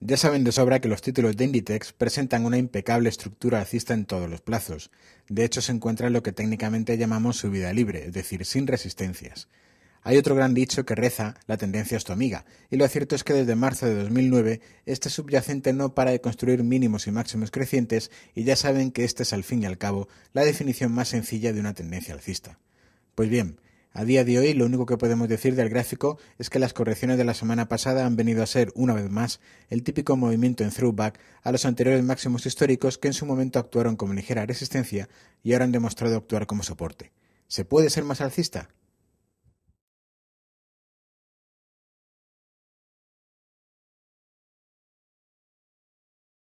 Ya saben de sobra que los títulos de Inditex presentan una impecable estructura alcista en todos los plazos. De hecho, se encuentra en lo que técnicamente llamamos subida libre, es decir, sin resistencias. Hay otro gran dicho que reza, la tendencia es tu amiga, y lo cierto es que desde marzo de 2009 este subyacente no para de construir mínimos y máximos crecientes y ya saben que esta es al fin y al cabo la definición más sencilla de una tendencia alcista. Pues bien, a día de hoy, lo único que podemos decir del gráfico es que las correcciones de la semana pasada han venido a ser, una vez más, el típico movimiento en throwback a los anteriores máximos históricos que en su momento actuaron como ligera resistencia y ahora han demostrado actuar como soporte. ¿Se puede ser más alcista?